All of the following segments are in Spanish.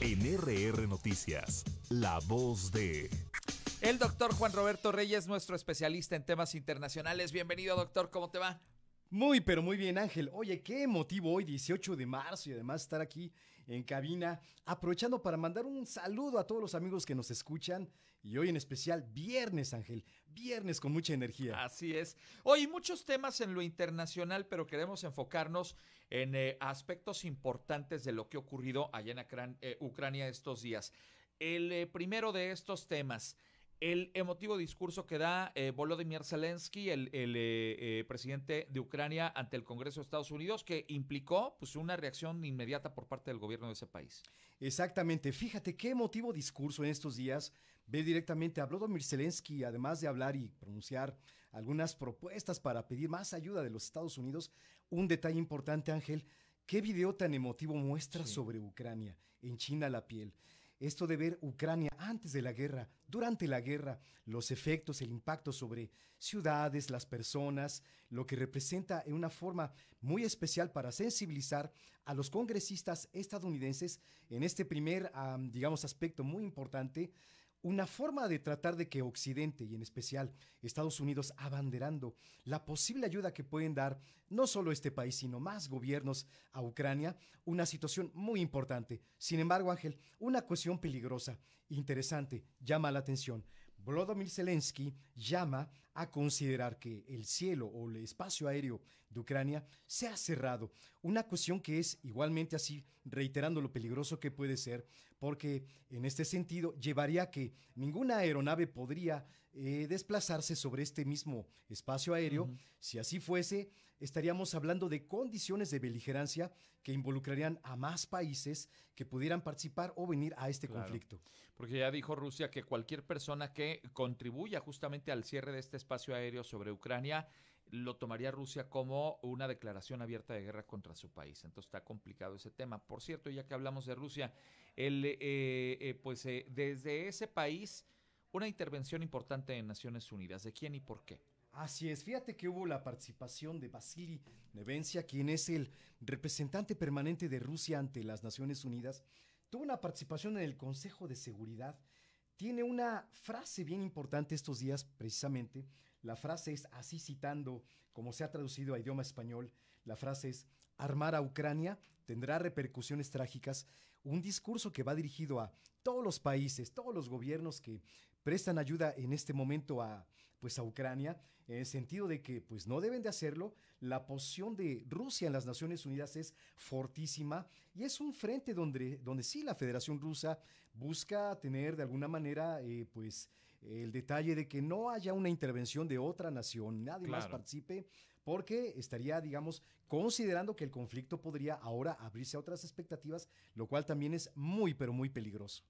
en Noticias, la voz de... El doctor Juan Roberto Reyes, nuestro especialista en temas internacionales. Bienvenido, doctor, ¿cómo te va? Muy, pero muy bien, Ángel. Oye, qué emotivo hoy, 18 de marzo, y además estar aquí en cabina, aprovechando para mandar un saludo a todos los amigos que nos escuchan, y hoy en especial viernes, Ángel, viernes con mucha energía. Así es. Hoy muchos temas en lo internacional, pero queremos enfocarnos en eh, aspectos importantes de lo que ha ocurrido allá en eh, Ucrania estos días. El eh, primero de estos temas, el emotivo discurso que da eh, Volodymyr Zelensky, el, eh, eh, presidente de Ucrania, ante el Congreso de Estados Unidos, que implicó pues, una reacción inmediata por parte del gobierno de ese país. Exactamente. Fíjate qué emotivo discurso en estos días ve directamente a Volodymyr Zelensky, además de hablar y pronunciar algunas propuestas para pedir más ayuda de los Estados Unidos. Un detalle importante, Ángel, qué video tan emotivo muestra sobre Ucrania, en China la piel esto de ver Ucrania antes de la guerra, durante la guerra, los efectos, el impacto sobre ciudades, las personas, lo que representa en una forma muy especial para sensibilizar a los congresistas estadounidenses en este primer, digamos, aspecto muy importante una forma de tratar de que Occidente y en especial Estados Unidos abanderando la posible ayuda que pueden dar no solo este país, sino más gobiernos a Ucrania, una situación muy importante. Sin embargo, Ángel, una cuestión peligrosa, interesante, llama la atención. Volodymyr Zelensky llama a considerar que el cielo o el espacio aéreo de Ucrania se ha cerrado. Una cuestión que es igualmente así, reiterando lo peligroso que puede ser, porque en este sentido llevaría a que ninguna aeronave podría eh, desplazarse sobre este mismo espacio aéreo. Si así fuese, estaríamos hablando de condiciones de beligerancia que involucrarían a más países que pudieran participar o venir a este conflicto. Porque ya dijo Rusia que cualquier persona que contribuya justamente al cierre de este espacio aéreo sobre Ucrania, lo tomaría Rusia como una declaración abierta de guerra contra su país. Entonces está complicado ese tema. Por cierto, ya que hablamos de Rusia, el, eh, eh, pues eh, desde ese país una intervención importante en Naciones Unidas. ¿De quién y por qué? Así es, fíjate que hubo la participación de Vasily Nevencia, quien es el representante permanente de Rusia ante las Naciones Unidas. Tuvo una participación en el Consejo de Seguridad tiene una frase bien importante estos días, precisamente. La frase es, así citando, como se ha traducido a idioma español, la frase es, armar a Ucrania tendrá repercusiones trágicas. Un discurso que va dirigido a todos los países, todos los gobiernos que prestan ayuda en este momento a pues a Ucrania, en el sentido de que pues no deben de hacerlo. La posición de Rusia en las Naciones Unidas es fortísima y es un frente donde, donde sí la Federación Rusa busca tener de alguna manera eh, pues el detalle de que no haya una intervención de otra nación, nadie más participe, porque estaría, digamos, considerando que el conflicto podría ahora abrirse a otras expectativas, lo cual también es muy, pero muy peligroso.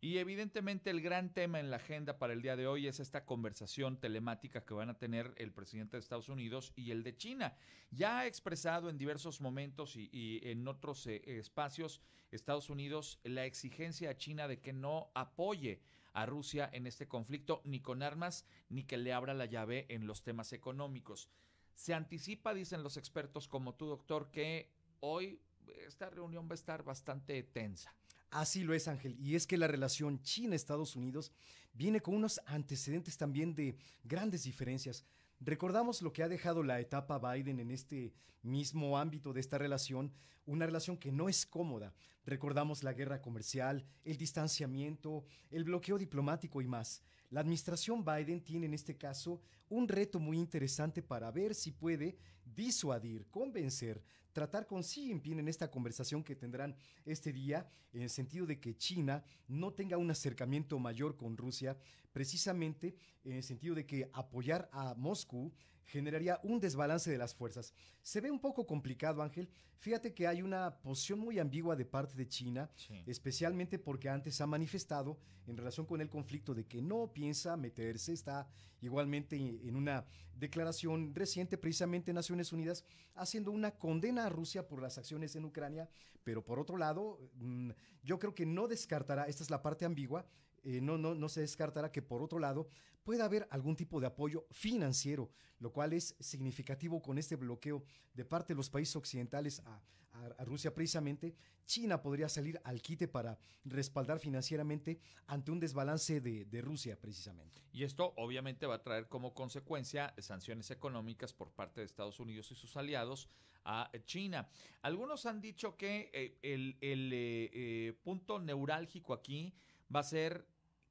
Y evidentemente el gran tema en la agenda para el día de hoy es esta conversación telemática que van a tener el presidente de Estados Unidos y el de China. Ya ha expresado en diversos momentos y, en otros eh, espacios Estados Unidos la exigencia a China de que no apoye a Rusia en este conflicto ni con armas ni que le abra la llave en los temas económicos. Se anticipa, dicen los expertos como tú, doctor, que hoy esta reunión va a estar bastante tensa. Así lo es, Ángel. Y es que la relación China-Estados Unidos viene con unos antecedentes también de grandes diferencias. Recordamos lo que ha dejado la etapa Biden en este mismo ámbito de esta relación, una relación que no es cómoda. Recordamos la guerra comercial, el distanciamiento, el bloqueo diplomático y más. La administración Biden tiene en este caso un reto muy interesante para ver si puede disuadir, convencer, tratar con Xi Jinping en esta conversación que tendrán este día, en el sentido de que China no tenga un acercamiento mayor con Rusia, precisamente en el sentido de que apoyar a Moscú generaría un desbalance de las fuerzas. Se ve un poco complicado, Ángel. Fíjate que hay una posición muy ambigua de parte de China, especialmente porque antes ha manifestado en relación con el conflicto de que no piensa meterse. Está igualmente en una declaración reciente, precisamente en Naciones Unidas, haciendo una condena a Rusia por las acciones en Ucrania. Pero por otro lado, mm, yo creo que no descartará, esta es la parte ambigua, eh, no, no, no se descartará que por otro lado pueda haber algún tipo de apoyo financiero, lo cual es significativo con este bloqueo de parte de los países occidentales a, Rusia precisamente. China podría salir al quite para respaldar financieramente ante un desbalance de, Rusia precisamente. Y esto obviamente va a traer como consecuencia sanciones económicas por parte de Estados Unidos y sus aliados a China. Algunos han dicho que eh, el, eh, punto neurálgico aquí va a ser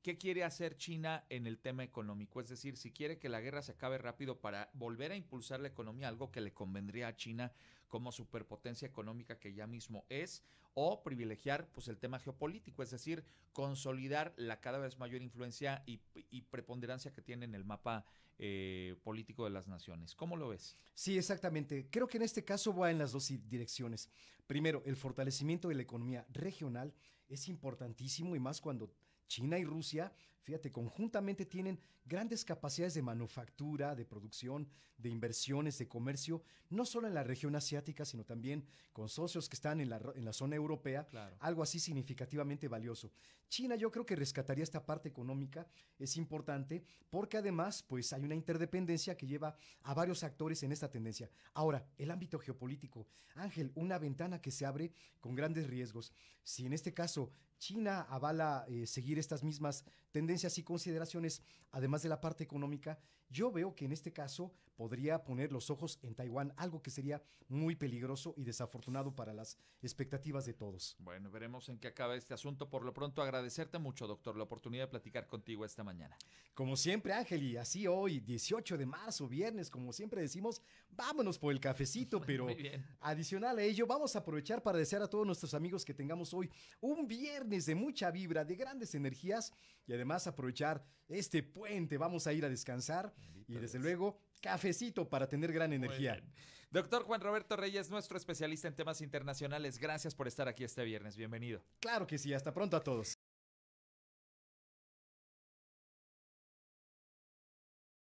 ¿Qué quiere hacer China en el tema económico? Es decir, si quiere que la guerra se acabe rápido para volver a impulsar la economía, algo que le convendría a China como superpotencia económica que ya mismo es, o privilegiar pues, el tema geopolítico, es decir, consolidar la cada vez mayor influencia y, preponderancia que tiene en el mapa eh, político de las naciones. ¿Cómo lo ves? Sí, exactamente. Creo que en este caso va en las dos direcciones. Primero, el fortalecimiento de la economía regional es importantísimo y más cuando China y Rusia, fíjate, conjuntamente tienen grandes capacidades de manufactura, de producción, de inversiones, de comercio, no solo en la región asiática, sino también con socios que están en la, zona europea, algo así significativamente valioso. China yo creo que rescataría esta parte económica, es importante, porque además pues hay una interdependencia que lleva a varios actores en esta tendencia. Ahora, el ámbito geopolítico. Ángel, una ventana que se abre con grandes riesgos. Si en este caso China avala eh, seguir estas mismas tendencias y consideraciones, además de la parte económica, yo veo que en este caso podría poner los ojos en Taiwán, algo que sería muy peligroso y desafortunado para las expectativas de todos. Bueno, veremos en qué acaba este asunto. Por lo pronto, agradecerte mucho, doctor, la oportunidad de platicar contigo esta mañana. Como siempre, Ángel, y así hoy, 18 de marzo, viernes, como siempre decimos, vámonos por el cafecito, pero adicional a ello, vamos a aprovechar para desear a todos nuestros amigos que tengamos hoy un viernes de mucha vibra, de grandes energías y además aprovechar este puente. Vamos a ir a descansar y desde luego, cafecito para tener gran energía. Doctor Juan Roberto Reyes, nuestro especialista en temas internacionales, gracias por estar aquí este viernes. Bienvenido. Claro que sí, hasta pronto a todos.